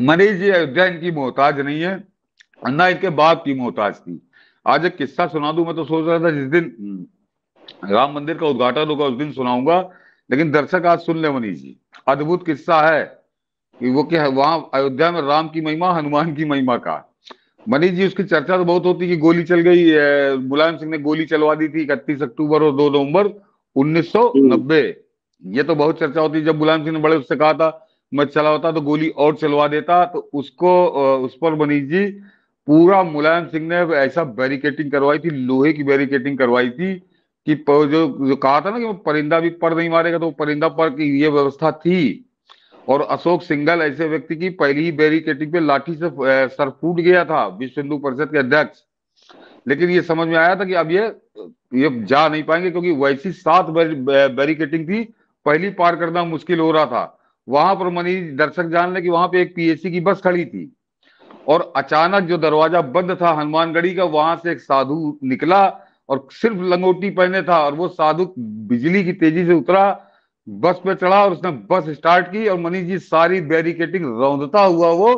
मरीज जी अयोध्या इनकी मोहताज नहीं है ना इनके बाप की मोहताज थी आज एक किस्सा सुना दू मैं तो सोच रहा था जिस दिन हम्म, राम मंदिर का उद्घाटन होगा उस दिन सुनाऊंगा लेकिन दर्शक आज सुन ले मनीष जी अद्भुत किस्सा है कि वो क्या वहां अयोध्या में राम की महिमा हनुमान की महिमा का मनीष जी उसकी चर्चा तो बहुत होती कि गोली चल गई मुलायम सिंह ने गोली चलवा दी थी इकतीस अक्टूबर और दो नवंबर उन्नीस ये तो बहुत चर्चा होती जब मुलायम सिंह ने बड़े उससे कहा था मत चला होता तो गोली और चलवा देता तो उसको उस पर मनीष जी पूरा मुलायम सिंह ने ऐसा बैरिकेटिंग करवाई थी लोहे की बैरिकेटिंग करवाई थी कि जो जो कहा था ना कि वो परिंदा भी पर नहीं मारेगा तो परिंदा पर की ये व्यवस्था थी और अशोक सिंघल ऐसे व्यक्ति की पहली ही बैरिकेटिंग पे लाठी से सर फूट गया था विश्व हिंदू परिषद के अध्यक्ष लेकिन ये समझ में आया था कि अब ये ये जा नहीं पाएंगे क्योंकि वैसी सात बैरिकेटिंग थी पहली पार करना मुश्किल हो रहा था वहां पर मनीष दर्शक जान ले कि वहां पे एक पीएससी की बस खड़ी थी और अचानक जो दरवाजा बंद था हनुमानगढ़ी का वहां से एक साधु निकला और सिर्फ लंगोटी पहने था और वो साधु बिजली की तेजी से उतरा बस पे चढ़ा और उसने बस स्टार्ट की और मनीष जी सारी बैरिकेटिंग रौंदता हुआ वो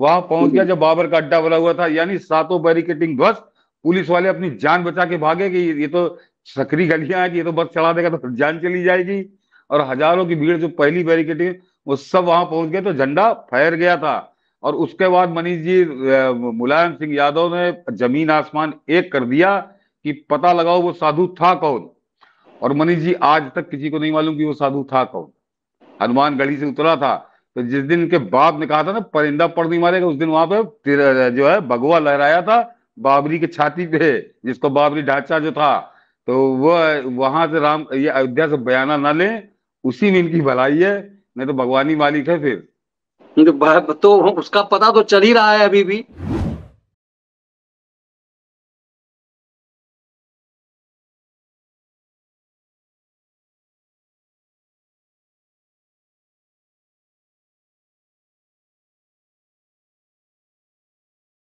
वहां पहुंच गया जब बाबर का अड्डा बना हुआ था यानी सातों बैरिकेटिंग बस पुलिस वाले अपनी जान बचा के भागे कि ये तो सकरी गलियां है कि ये तो बस चढ़ा देगा तो जान चली जाएगी और हजारों की भीड़ जो पहली बैरिकेटिंग सब वहां पहुंच गए तो झंडा फहर गया था और उसके बाद मनीष जी मुलायम सिंह यादव ने जमीन आसमान एक कर दिया कि पता लगाओ वो साधु था कौन और मनीष जी आज तक किसी को नहीं मालूम कि वो साधु था कौन हनुमान गढ़ी से उतरा था तो जिस दिन के बाप ने कहा था ना परिंदा पड़ नहीं मारेगा उस दिन वहां पे जो है भगवा लहराया था बाबरी के छाती पे जिसको बाबरी ढांचा जो था तो वह वहां से राम ये अयोध्या से बयाना ना ले उसी में इनकी भलाई है नहीं तो भगवानी मालिक है फिर तो, तो उसका पता तो चल ही रहा है अभी भी